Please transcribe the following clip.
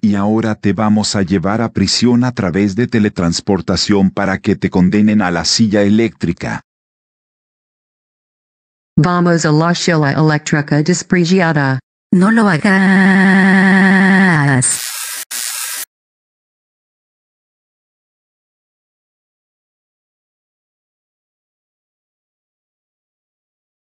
Y ahora te vamos a llevar a prisión a través de teletransportación para que te condenen a la silla eléctrica. Vamos a la silla eléctrica despreciada. No lo hagas.